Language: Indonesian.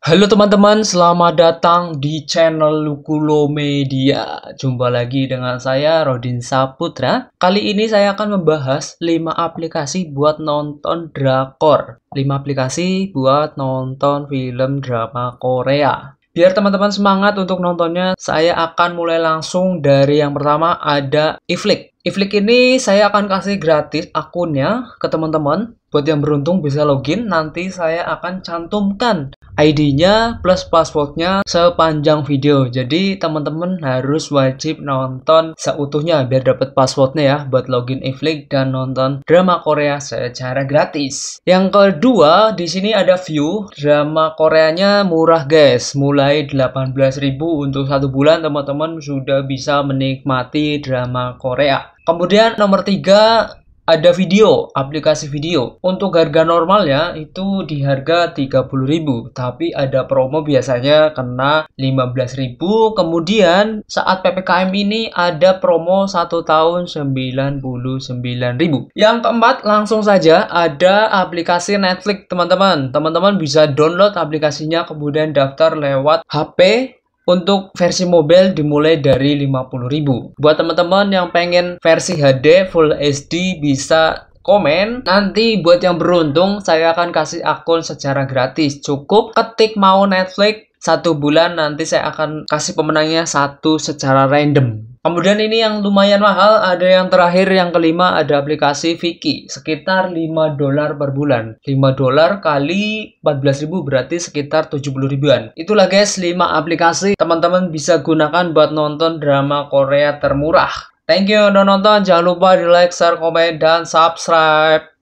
Halo teman-teman, selamat datang di channel Lukulo Media. Jumpa lagi dengan saya Rodin Saputra. Kali ini saya akan membahas 5 aplikasi buat nonton drakor. 5 aplikasi buat nonton film drama Korea. Biar teman-teman semangat untuk nontonnya, saya akan mulai langsung dari yang pertama ada Iflix. Iflix ini saya akan kasih gratis akunnya ke teman-teman. Buat yang beruntung bisa login, nanti saya akan cantumkan ID-nya plus passwordnya sepanjang video. Jadi teman-teman harus wajib nonton seutuhnya biar dapat passwordnya ya buat login iflix dan nonton drama Korea secara gratis. Yang kedua di sini ada view drama Koreanya murah guys, mulai 18.000 untuk satu bulan teman-teman sudah bisa menikmati drama Korea. Kemudian nomor tiga ada video, aplikasi video. Untuk harga normal ya itu di harga 30.000, tapi ada promo biasanya kena 15.000. Kemudian saat PPKM ini ada promo 1 tahun 99.000. Yang keempat, langsung saja ada aplikasi Netflix, teman-teman. Teman-teman bisa download aplikasinya kemudian daftar lewat HP untuk versi mobile dimulai dari 50.000. Buat teman-teman yang pengen versi HD Full HD bisa komen. Nanti buat yang beruntung saya akan kasih akun secara gratis. Cukup ketik mau Netflix satu bulan nanti saya akan kasih pemenangnya satu secara random. Kemudian ini yang lumayan mahal, ada yang terakhir yang kelima ada aplikasi Viki, sekitar 5 dolar per bulan. 5 dolar kali 14.000 berarti sekitar 70 ribuan. Itulah guys 5 aplikasi teman-teman bisa gunakan buat nonton drama Korea termurah. Thank you udah nonton, jangan lupa di like, share, komen, dan subscribe.